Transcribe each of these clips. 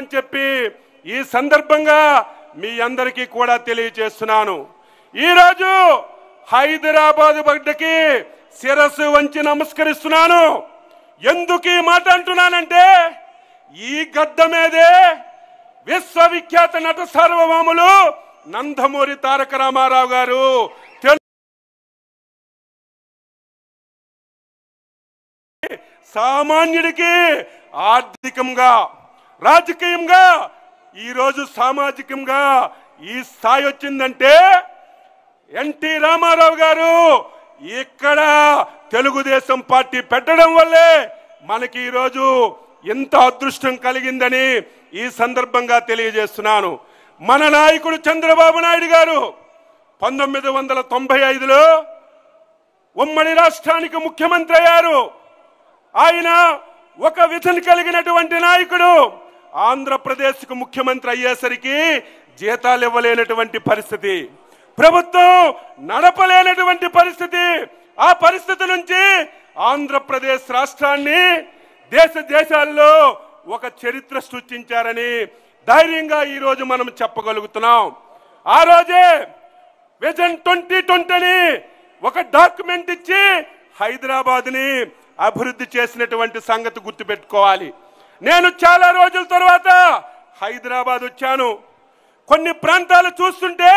అని చెప్పి ఈ సందర్భంగా మీ అందరికీ కూడా తెలియజేస్తున్నాను ఈరోజు హైదరాబాద్ బిడ్డకి శిరస్సు వంచి నమస్కరిస్తున్నాను ఎందుకు ఈ మాట అంటున్నానంటే ఈ గడ్డ మీదే విశ్వవిఖ్యాత నట సార్వభౌములు నందమూరి తారక రామారావు గారు సామాన్యుడికి ఆర్థికంగా రాజకీయంగా ఈరోజు సామాజికంగా ఈ స్థాయి వచ్చిందంటే ఎన్టీ రామారావు గారు ఇక్కడ తెలుగుదేశం పార్టీ పెట్టడం వల్లే మనకి ఈరోజు ఎంత అదృష్టం కలిగిందని ఈ సందర్భంగా తెలియజేస్తున్నాను మన నాయకుడు చంద్రబాబు నాయుడు గారు పంతొమ్మిది వందల తొంభై ఐదులో ఉమ్మడి రాష్ట్రానికి ముఖ్యమంత్రి అయ్యారు ఆయన ఒక విధన కలిగినటువంటి నాయకుడు ఆంధ్రప్రదేశ్కు ముఖ్యమంత్రి అయ్యేసరికి జీతాలు ఇవ్వలేనటువంటి పరిస్థితి ప్రభుత్వం నడపలేనటువంటి పరిస్థితి ఆ పరిస్థితి నుంచి ఆంధ్రప్రదేశ్ రాష్ట్రాన్ని దేశ దేశాల్లో ఒక చరిత్ర సృష్టించారని ధైర్యంగా ఈరోజు మనం చెప్పగలుగుతున్నాం ఆ రోజే విజన్ ట్వంటీ ట్వంటీని ఒక డాక్యుమెంట్ ఇచ్చి హైదరాబాద్ని అభివృద్ధి చేసినటువంటి సంగతి గుర్తుపెట్టుకోవాలి నేను చాలా రోజుల తర్వాత హైదరాబాద్ వచ్చాను కొన్ని ప్రాంతాలు చూస్తుంటే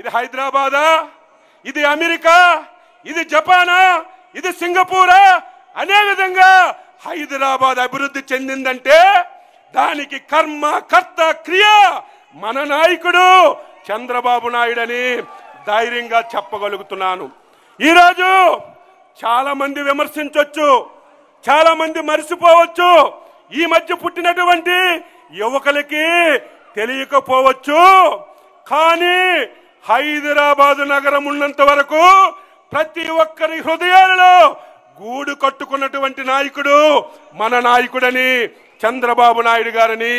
ఇది హైదరాబాదా ఇది అమెరికా ఇది జపానా ఇది సింగపూరా అనే విధంగా హైదరాబాద్ అభివృద్ధి చెందిందంటే దానికి కర్మ కర్త క్రియ మన నాయకుడు చంద్రబాబు నాయుడు అని ధైర్యంగా చెప్పగలుగుతున్నాను ఈరోజు చాలా మంది విమర్శించవచ్చు చాలా మంది మరిసిపోవచ్చు ఈ మధ్య పుట్టినటువంటి యువకులకి తెలియకపోవచ్చు కానీ హైదరాబాదు నగరం ఉన్నంత వరకు ప్రతి ఒక్కరి హృదయాలలో గూడు కట్టుకున్నటువంటి నాయకుడు మన నాయకుడని చంద్రబాబు నాయుడు గారని